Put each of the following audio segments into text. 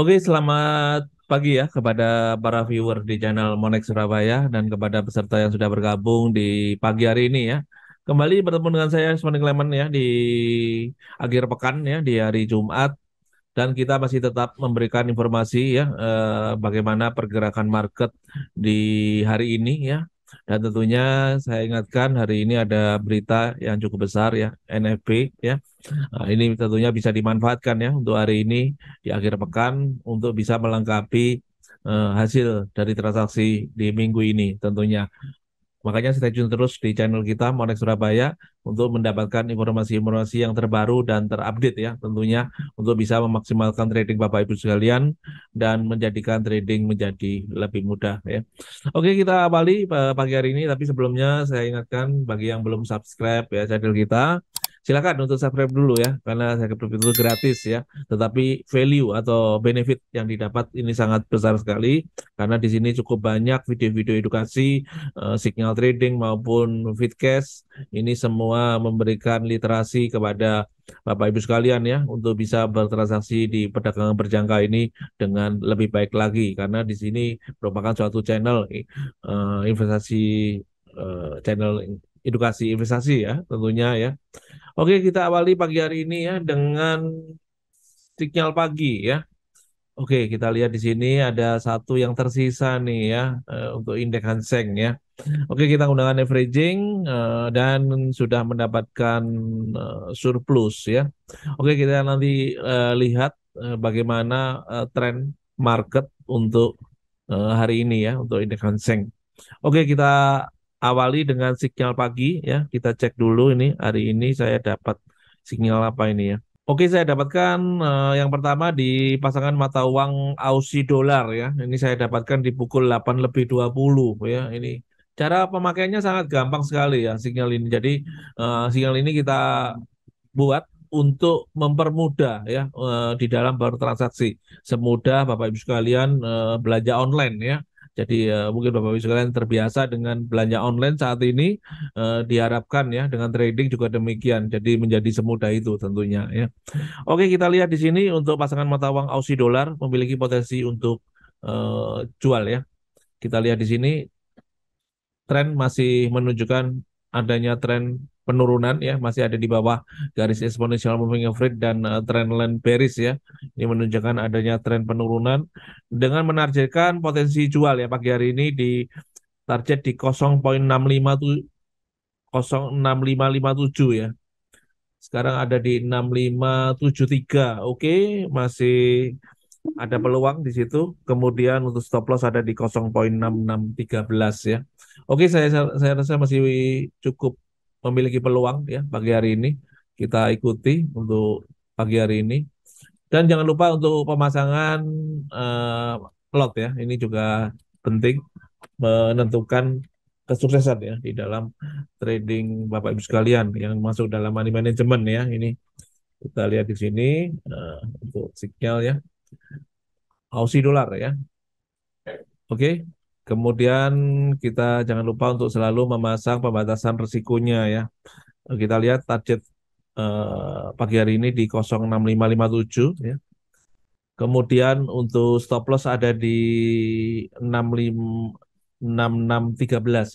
Oke, selamat pagi ya kepada para viewer di channel Monex Surabaya dan kepada peserta yang sudah bergabung di pagi hari ini ya. Kembali bertemu dengan saya Smoning Lemon ya di akhir pekan ya di hari Jumat dan kita masih tetap memberikan informasi ya eh, bagaimana pergerakan market di hari ini ya dan tentunya saya ingatkan hari ini ada berita yang cukup besar ya, NFP ya. Nah, ini tentunya bisa dimanfaatkan ya untuk hari ini di akhir pekan untuk bisa melengkapi uh, hasil dari transaksi di minggu ini tentunya. Makanya stay tune terus di channel kita Monex Surabaya untuk mendapatkan informasi-informasi yang terbaru dan terupdate ya tentunya untuk bisa memaksimalkan trading Bapak Ibu sekalian dan menjadikan trading menjadi lebih mudah ya. Oke, kita awali eh, pagi hari ini tapi sebelumnya saya ingatkan bagi yang belum subscribe ya channel kita silakan untuk subscribe dulu ya karena subscribe itu gratis ya tetapi value atau benefit yang didapat ini sangat besar sekali karena di sini cukup banyak video-video edukasi uh, signal trading maupun fitcast ini semua memberikan literasi kepada Bapak Ibu sekalian ya untuk bisa bertransaksi di perdagangan berjangka ini dengan lebih baik lagi karena di sini merupakan suatu channel uh, investasi eh, channel edukasi investasi ya tentunya ya. Oke kita awali pagi hari ini ya dengan sinyal pagi ya. Oke kita lihat di sini ada satu yang tersisa nih ya eh, untuk indeks hanseng ya. Oke kita gunakan averaging eh, dan sudah mendapatkan eh, surplus ya. Oke kita nanti lihat bagaimana tren market untuk hari ini ya untuk indeks hanseng Oke kita awali dengan signal pagi ya. Kita cek dulu ini hari ini saya dapat signal apa ini ya. Oke, saya dapatkan uh, yang pertama di pasangan mata uang Aussie dolar ya. Ini saya dapatkan di pukul 8 lebih 20 ya. Ini cara pemakaiannya sangat gampang sekali ya signal ini. Jadi uh, eh, signal ini kita buat untuk mempermudah ya uh, di dalam bertransaksi. Semudah Bapak Ibu sekalian uh, belanja online ya. Jadi uh, mungkin Bapak Ibu sekalian terbiasa dengan belanja online saat ini uh, diharapkan ya dengan trading juga demikian. Jadi menjadi semudah itu tentunya ya. Oke, kita lihat di sini untuk pasangan mata uang Aussie dolar memiliki potensi untuk uh, jual ya. Kita lihat di sini tren masih menunjukkan adanya tren penurunan ya masih ada di bawah garis eksponensial moving average dan uh, trend line bearish ya ini menunjukkan adanya tren penurunan dengan menargetkan potensi jual ya pagi hari ini di target di 0.657 06557 ya sekarang ada di 6573 oke masih ada peluang di situ kemudian untuk stop loss ada di 0.6613 ya oke saya saya rasa masih cukup memiliki peluang ya pagi hari ini kita ikuti untuk pagi hari ini dan jangan lupa untuk pemasangan uh, lot ya ini juga penting menentukan kesuksesan ya di dalam trading Bapak Ibu sekalian yang masuk dalam money management ya ini kita lihat di sini uh, untuk signal ya Aussie dolar ya oke okay. Kemudian kita jangan lupa untuk selalu memasang pembatasan resikonya ya. Kita lihat target eh, pagi hari ini di 06557 ya. Kemudian untuk stop loss ada di 65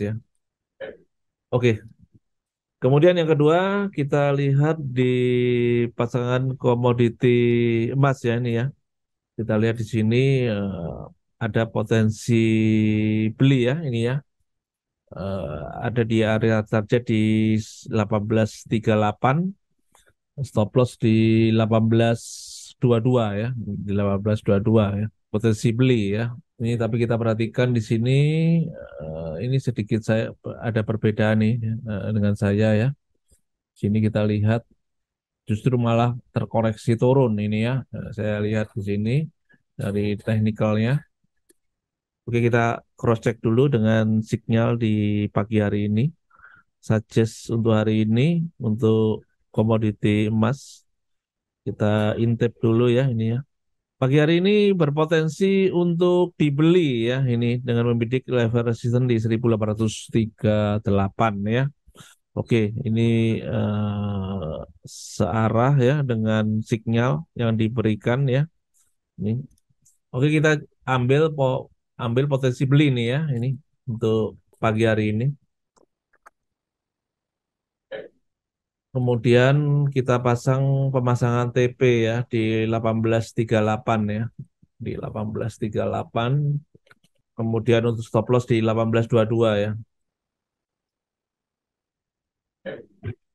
ya. Oke. Kemudian yang kedua kita lihat di pasangan komoditi emas ya ini ya. Kita lihat di sini eh, ada potensi beli ya ini ya uh, ada di area target di 1838 stop loss di 1822 ya di 1822 ya potensi beli ya ini tapi kita perhatikan di sini uh, ini sedikit saya ada perbedaan nih uh, dengan saya ya di sini kita lihat justru malah terkoreksi turun ini ya saya lihat di sini dari teknikalnya Oke, kita cross check dulu dengan signal di pagi hari ini. Suggest untuk hari ini untuk komoditi emas kita intip dulu ya ini ya. Pagi hari ini berpotensi untuk dibeli ya ini dengan membidik level resistance di 1838 ya. Oke, ini uh, searah ya dengan signal yang diberikan ya. Ini. Oke, kita ambil po ambil potensi beli nih ya ini untuk pagi hari ini. Kemudian kita pasang pemasangan TP ya di 1838 ya. Di 1838 kemudian untuk stop loss di 1822 ya.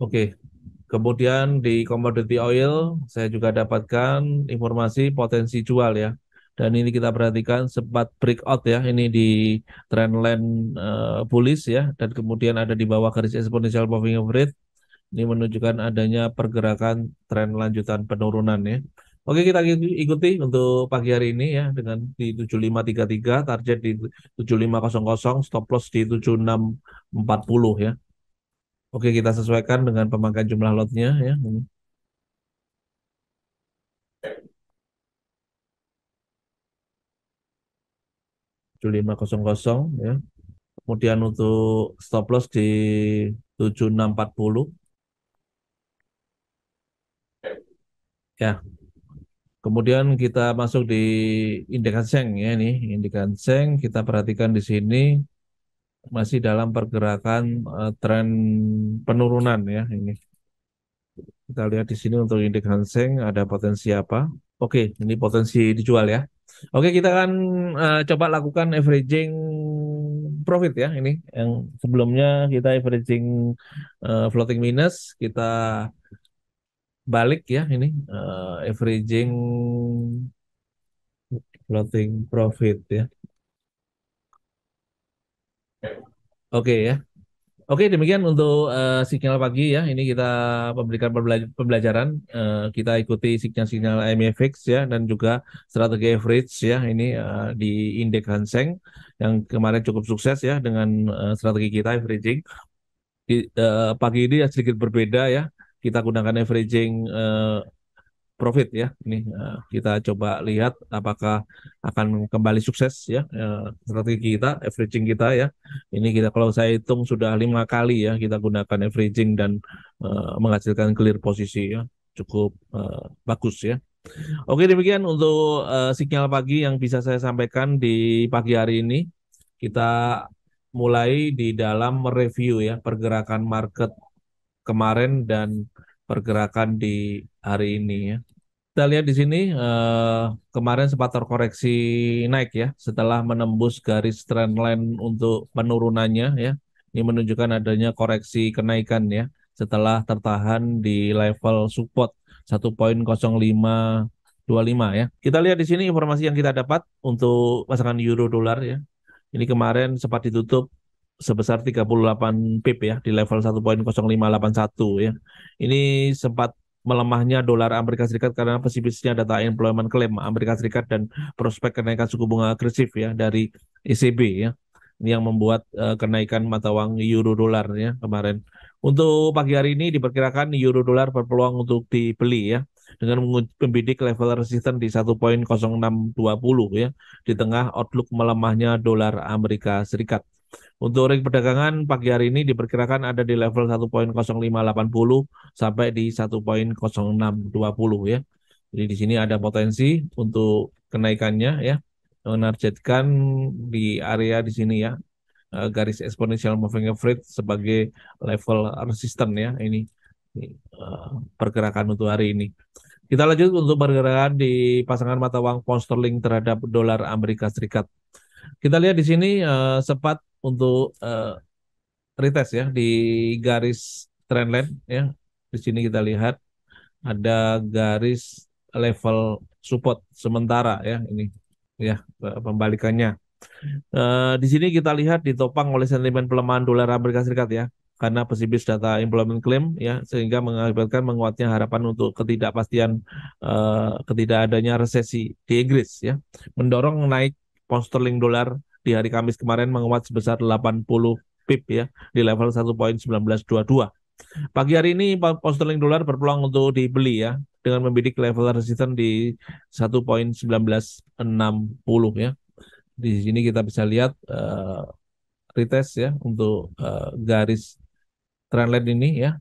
Oke. Kemudian di commodity oil saya juga dapatkan informasi potensi jual ya dan ini kita perhatikan sempat breakout ya ini di trendline uh, eh, bullish ya dan kemudian ada di bawah garis exponential moving average ini menunjukkan adanya pergerakan tren lanjutan penurunan ya. Oke kita ikuti untuk pagi hari ini ya dengan di 7533 target di 7500 stop loss di 7640 ya. Oke kita sesuaikan dengan pemakaian jumlah lotnya ya. 7500 ya. Kemudian untuk stop loss di 7640. Ya. Kemudian kita masuk di indikan Seng ya ini, indikan Seng kita perhatikan di sini masih dalam pergerakan uh, tren penurunan ya ini. Kita lihat di sini untuk indikan Seng ada potensi apa? Oke, ini potensi dijual ya. Oke, kita akan uh, coba lakukan averaging profit ya ini yang sebelumnya kita averaging uh, floating minus kita balik ya ini uh, averaging floating profit ya. Oke okay, ya. Oke, demikian untuk uh, eh, signal pagi ya. Ini kita memberikan pembelajaran. Uh, kita ikuti signal-signal MFX e ya dan juga strategi average ya. Ini uh, di indeks Hang yang kemarin cukup sukses ya dengan uh, strategi kita averaging. Di, uh, pagi ini ya sedikit berbeda ya. Kita gunakan averaging profit ya. Ini uh, kita coba lihat apakah akan kembali sukses ya uh, strategi kita, averaging kita ya. Ini kita kalau saya hitung sudah lima kali ya kita gunakan averaging dan uh, menghasilkan clear posisi ya cukup uh, bagus ya. Oke demikian untuk uh, sinyal pagi yang bisa saya sampaikan di pagi hari ini. Kita mulai di dalam review ya pergerakan market kemarin dan pergerakan di hari ini ya. Kita lihat di sini uh, kemarin sempat terkoreksi naik ya setelah menembus garis trendline untuk penurunannya ya. Ini menunjukkan adanya koreksi kenaikan ya setelah tertahan di level support 1.0525 ya. Kita lihat di sini informasi yang kita dapat untuk pasangan euro dolar ya. Ini kemarin sempat ditutup sebesar 38 pip ya di level 1.0581 ya. Ini sempat melemahnya dolar Amerika Serikat karena pesimisnya data employment claim Amerika Serikat dan prospek kenaikan suku bunga agresif ya dari ECB ya yang membuat uh, kenaikan mata uang euro dolar ya kemarin. Untuk pagi hari ini diperkirakan euro dolar berpeluang untuk dibeli ya dengan membidik level resisten di 1.0620 ya di tengah outlook melemahnya dolar Amerika Serikat. Untuk ring perdagangan pagi hari ini diperkirakan ada di level 1.0580 sampai di 1.0620 ya. Jadi di sini ada potensi untuk kenaikannya ya. Menargetkan di area di sini ya eh, garis exponential moving average sebagai level resisten ya ini eh, pergerakan untuk hari ini. Kita lanjut untuk pergerakan di pasangan mata uang pound sterling terhadap dolar Amerika Serikat. Kita lihat di sini eh, sempat untuk uh, retest ya di garis trendline ya. Di sini kita lihat ada garis level support sementara ya ini ya pembalikannya. Uh, di sini kita lihat ditopang oleh sentimen pelemahan dolar Amerika Serikat ya karena pesimis data employment claim ya sehingga mengakibatkan menguatnya harapan untuk ketidakpastian uh, ketidakadanya resesi di Inggris ya mendorong naik pound sterling dolar di hari Kamis kemarin menguat sebesar 80 pip ya di level 1.1922. Pagi hari ini pound dolar berpeluang untuk dibeli ya dengan membidik level resisten di 1.1960 ya. Di sini kita bisa lihat uh, retest ya untuk uh, garis trendline ini ya.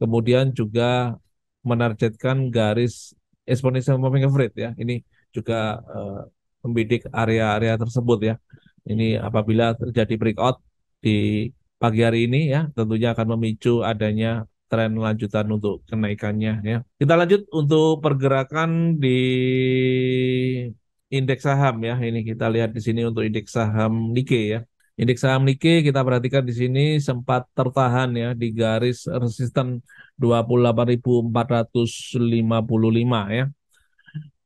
Kemudian juga menargetkan garis exponential moving average ya. Ini juga uh, membidik area-area tersebut ya. Ini apabila terjadi breakout di pagi hari ini ya tentunya akan memicu adanya tren lanjutan untuk kenaikannya ya. Kita lanjut untuk pergerakan di indeks saham ya. Ini kita lihat di sini untuk indeks saham Nike ya. Indeks saham Nike kita perhatikan di sini sempat tertahan ya di garis resisten 28.455 ya.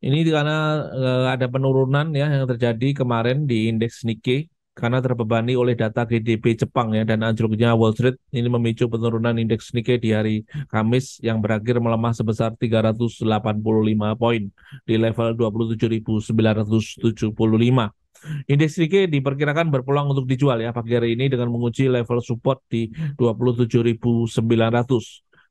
Ini karena uh, ada penurunan ya yang terjadi kemarin di indeks Nikkei karena terbebani oleh data GDP Jepang ya dan anjloknya Wall Street ini memicu penurunan indeks Nikkei di hari Kamis yang berakhir melemah sebesar 385 poin di level 27.975. Indeks Nikkei diperkirakan berpeluang untuk dijual ya pagi hari ini dengan menguji level support di 27.900.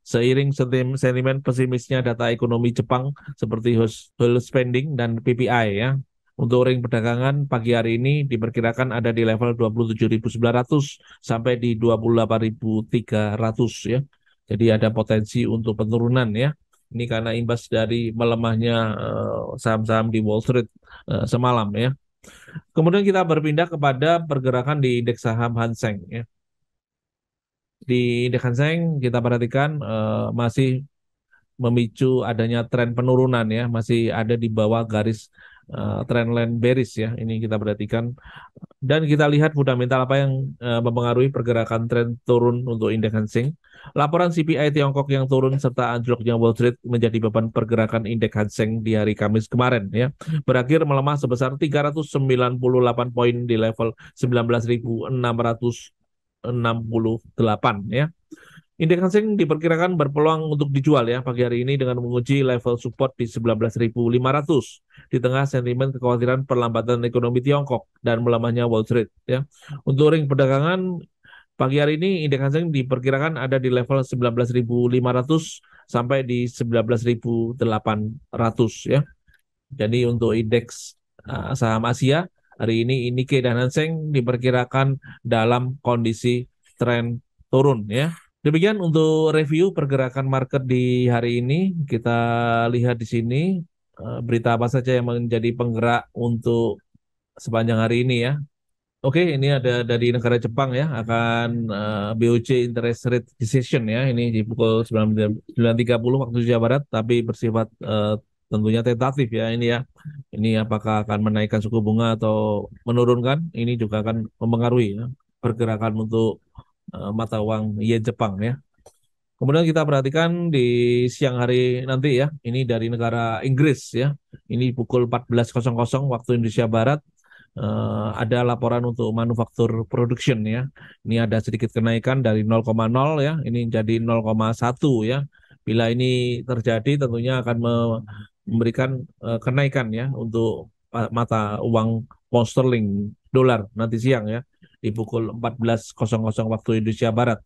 Seiring sentimen pesimisnya data ekonomi Jepang seperti wholesale spending dan PPI ya. Untuk ring perdagangan pagi hari ini diperkirakan ada di level 27.900 sampai di 28.300 ya. Jadi ada potensi untuk penurunan ya. Ini karena imbas dari melemahnya eh, saham-saham di Wall Street eh, semalam ya. Kemudian kita berpindah kepada pergerakan di indeks saham Hanseng ya di Seng kita perhatikan uh, masih memicu adanya tren penurunan ya, masih ada di bawah garis uh, tren line bearish ya. Ini kita perhatikan dan kita lihat fundamental apa yang uh, mempengaruhi pergerakan tren turun untuk indeks Hang Seng Laporan CPI Tiongkok yang turun serta anjloknya Wall Street menjadi beban pergerakan indeks Hang Seng di hari Kamis kemarin ya. Berakhir melemah sebesar 398 poin di level 19600 68 ya. Indeks Seng diperkirakan berpeluang untuk dijual ya pagi hari ini dengan menguji level support di 19.500 di tengah sentimen kekhawatiran perlambatan ekonomi Tiongkok dan melemahnya Wall Street ya. Untuk ring perdagangan pagi hari ini indeks Seng diperkirakan ada di level 19.500 sampai di 19.800 ya. Jadi untuk indeks uh, saham Asia Hari ini Nikkei dan Hanseng diperkirakan dalam kondisi tren turun ya. Demikian untuk review pergerakan market di hari ini. Kita lihat di sini eh, berita apa saja yang menjadi penggerak untuk sepanjang hari ini ya. Oke, ini ada dari negara Jepang ya akan uh, interest rate decision ya. Ini di pukul 9.30 waktu Jawa Barat tapi bersifat eh, tentunya tentatif ya ini ya. Ini apakah akan menaikkan suku bunga atau menurunkan ini juga akan mempengaruhi ya, pergerakan untuk uh, mata uang yen Jepang ya. Kemudian kita perhatikan di siang hari nanti ya, ini dari negara Inggris ya. Ini pukul 14.00 waktu Indonesia Barat uh, ada laporan untuk manufaktur production ya. Ini ada sedikit kenaikan dari 0,0 ya, ini jadi 0,1 ya. Bila ini terjadi tentunya akan memberikan uh, kenaikan ya untuk mata uang pound sterling dolar nanti siang ya di pukul 14.00 waktu Indonesia Barat.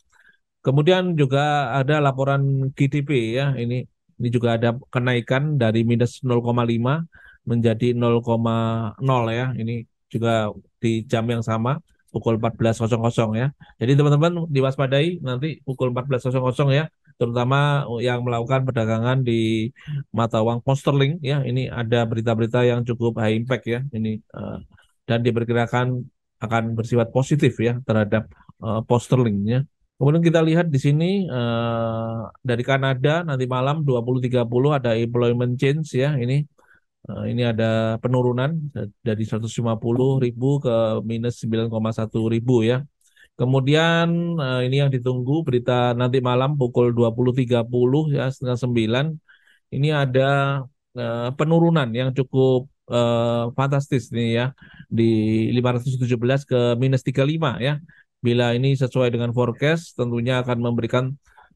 Kemudian juga ada laporan GDP ya ini ini juga ada kenaikan dari minus 0,5 menjadi 0,0 ya. Ini juga di jam yang sama pukul 14.00 ya. Jadi teman-teman diwaspadai nanti pukul 14.00 ya terutama yang melakukan perdagangan di mata uang pound sterling ya ini ada berita-berita yang cukup high impact ya ini eh, dan diperkirakan akan bersifat positif ya terhadap uh, pound ya Kemudian kita lihat di sini eh, dari Kanada nanti malam 20.30 ada employment change ya ini ini ada penurunan dari 150 ribu ke minus 9,1 ribu ya. Kemudian eh, ini yang ditunggu berita nanti malam pukul 20.30 ya setengah sembilan ini ada eh, penurunan yang cukup eh, fantastis nih ya di 517 ke minus 35 ya. Bila ini sesuai dengan forecast tentunya akan memberikan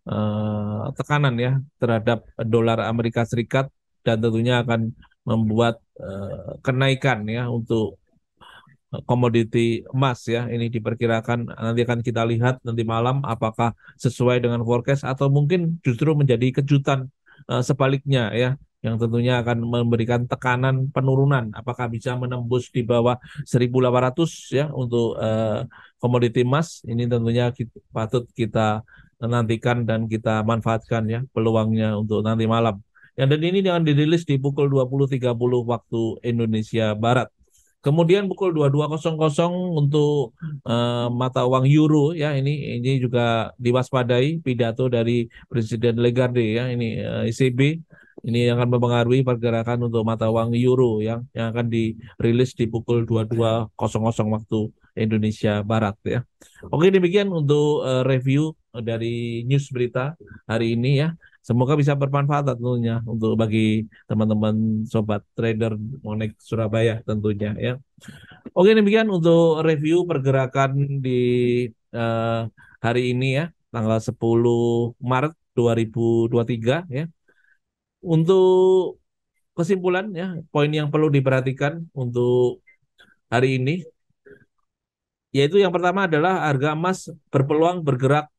eh, tekanan ya terhadap dolar Amerika Serikat dan tentunya akan membuat eh, kenaikan ya untuk komoditi emas ya. Ini diperkirakan eh, nanti akan kita lihat nanti malam apakah sesuai dengan forecast atau mungkin justru menjadi kejutan uh, sebaliknya ya yang tentunya akan memberikan tekanan penurunan apakah bisa menembus di bawah 1800 ya untuk uh, eh, komoditi emas ini tentunya kita, patut kita nantikan dan kita manfaatkan ya peluangnya untuk nanti malam. ya dan ini akan dirilis di pukul 20.30 waktu Indonesia Barat. Kemudian pukul 22.00 untuk uh, mata uang euro ya ini ini juga diwaspadai pidato dari Presiden Lagarde ya ini uh, eh, ECB ini akan mempengaruhi pergerakan untuk mata uang euro yang yang akan dirilis di pukul 22.00 waktu Indonesia Barat ya. Oke demikian untuk uh, review dari news berita hari ini ya. Semoga bisa bermanfaat tentunya untuk bagi teman-teman sobat trader Monex Surabaya tentunya ya. Oke demikian untuk review pergerakan di eh, hari ini ya tanggal 10 Maret 2023 ya. Untuk kesimpulan ya, poin yang perlu diperhatikan untuk hari ini yaitu yang pertama adalah harga emas berpeluang bergerak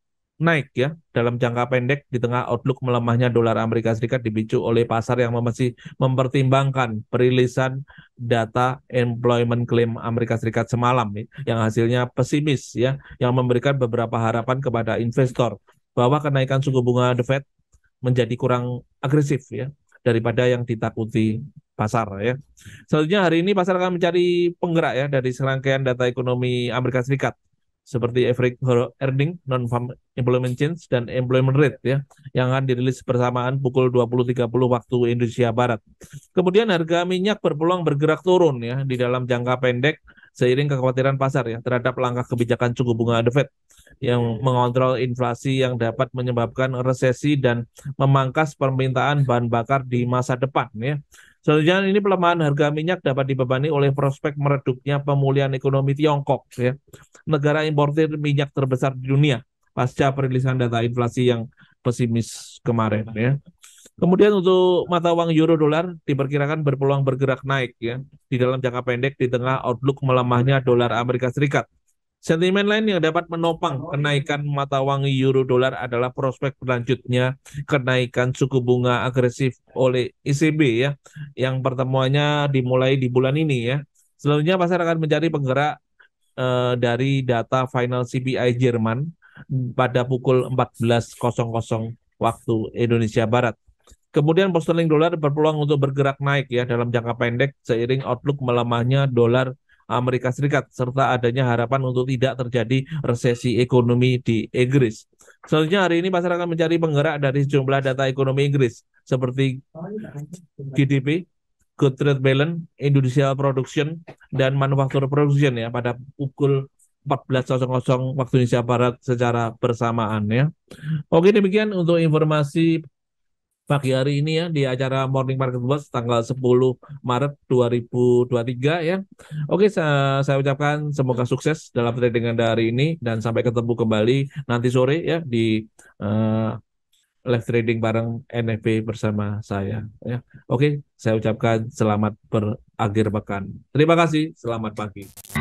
naik ya dalam jangka pendek di tengah outlook melemahnya dolar Amerika Serikat dipicu oleh pasar yang masih mempertimbangkan perilisan data employment claim Amerika Serikat semalam yang hasilnya pesimis ya yang memberikan beberapa harapan kepada investor bahwa kenaikan suku bunga The Fed menjadi kurang agresif ya daripada yang ditakuti pasar ya. Selanjutnya hari ini pasar akan mencari penggerak ya dari serangkaian data ekonomi Amerika Serikat seperti Every Earning, Non-Farm Employment Change, dan Employment Rate ya, yang akan dirilis bersamaan pukul 20.30 waktu Indonesia Barat. Kemudian harga minyak berpeluang bergerak turun ya di dalam jangka pendek seiring kekhawatiran pasar ya terhadap langkah kebijakan suku bunga The Fed yang iya. mengontrol inflasi yang dapat menyebabkan resesi dan memangkas permintaan bahan bakar di masa depan ya. Selanjutnya ini pelemahan harga minyak dapat dibebani oleh prospek meredupnya pemulihan ekonomi Tiongkok ya. Negara importer minyak terbesar di dunia pasca perilisan data inflasi yang pesimis kemarin ya. Kemudian untuk mata uang euro dolar diperkirakan berpeluang bergerak naik ya di dalam jangka pendek di tengah outlook melemahnya dolar Amerika Serikat Sentimen lain yang dapat menopang oh, iya. kenaikan mata uang euro dolar adalah prospek berlanjutnya kenaikan suku bunga agresif oleh ECB ya, yang pertemuannya dimulai di bulan ini ya. Selanjutnya pasar akan mencari penggerak eh, dari data final CPI Jerman pada pukul 14.00 waktu Indonesia Barat. Kemudian posterling dolar berpeluang untuk bergerak naik ya dalam jangka pendek seiring outlook melemahnya dolar Amerika Serikat serta adanya harapan untuk tidak terjadi resesi ekonomi di Inggris. Selanjutnya hari ini pasar akan mencari penggerak dari sejumlah data ekonomi Inggris seperti GDP, Good Trade Balance, Industrial Production, dan Manufacture Production ya pada pukul 14.00 waktu Indonesia Barat secara bersamaan ya. Oke demikian untuk informasi pagi hari ini ya di acara Morning Market Plus tanggal 10 Maret 2023 ya. Oke, saya, saya ucapkan semoga sukses dalam trading Anda hari ini dan sampai ketemu kembali nanti sore ya di uh, live trading bareng NFP bersama saya ya. Oke, saya ucapkan selamat berakhir pekan. Terima kasih, selamat pagi.